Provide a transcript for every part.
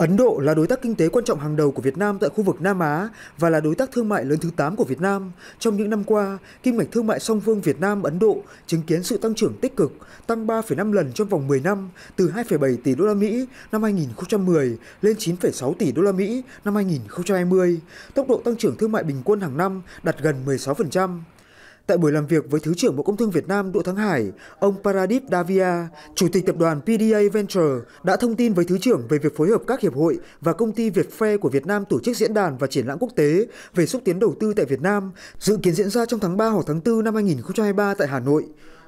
Ấn Độ là đối tác kinh tế quan trọng hàng đầu của Việt Nam tại khu vực Nam Á và là đối tác thương mại lớn thứ 8 của Việt Nam. Trong những năm qua, kim ngạch thương mại song phương Việt Nam Ấn Độ chứng kiến sự tăng trưởng tích cực, tăng 3,5 lần trong vòng 10 năm, từ 2,7 tỷ đô la Mỹ năm 2010 lên 9,6 tỷ đô la Mỹ năm 2020. Tốc độ tăng trưởng thương mại bình quân hàng năm đạt gần 16%. Tại buổi làm việc với Thứ trưởng Bộ Công Thương Việt Nam Đỗ Thắng Hải, ông Paradip Davia, Chủ tịch tập đoàn PDA Venture, đã thông tin với Thứ trưởng về việc phối hợp các hiệp hội và công ty việt Vietfair của Việt Nam tổ chức diễn đàn và triển lãm quốc tế về xúc tiến đầu tư tại Việt Nam, dự kiến diễn ra trong tháng 3 hoặc tháng 4 năm 2023 tại Hà Nội.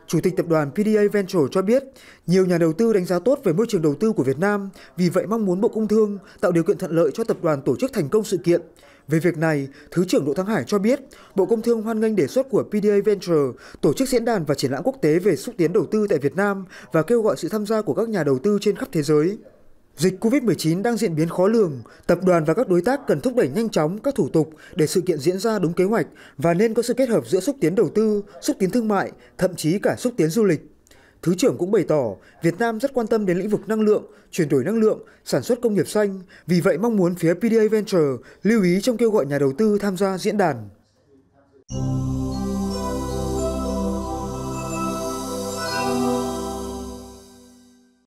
Chủ tịch tập đoàn PDA Venture cho biết, nhiều nhà đầu tư đánh giá tốt về môi trường đầu tư của Việt Nam, vì vậy mong muốn Bộ Công Thương tạo điều kiện thuận lợi cho tập đoàn tổ chức thành công sự kiện. Về việc này, Thứ trưởng Đỗ Thắng Hải cho biết, Bộ Công Thương hoan nghênh đề xuất của PDA Venture tổ chức diễn đàn và triển lãm quốc tế về xúc tiến đầu tư tại Việt Nam và kêu gọi sự tham gia của các nhà đầu tư trên khắp thế giới. Dịch COVID-19 đang diễn biến khó lường, tập đoàn và các đối tác cần thúc đẩy nhanh chóng các thủ tục để sự kiện diễn ra đúng kế hoạch và nên có sự kết hợp giữa xúc tiến đầu tư, xúc tiến thương mại, thậm chí cả xúc tiến du lịch. Thứ trưởng cũng bày tỏ, Việt Nam rất quan tâm đến lĩnh vực năng lượng, chuyển đổi năng lượng, sản xuất công nghiệp xanh, vì vậy mong muốn phía PDA Venture lưu ý trong kêu gọi nhà đầu tư tham gia diễn đàn.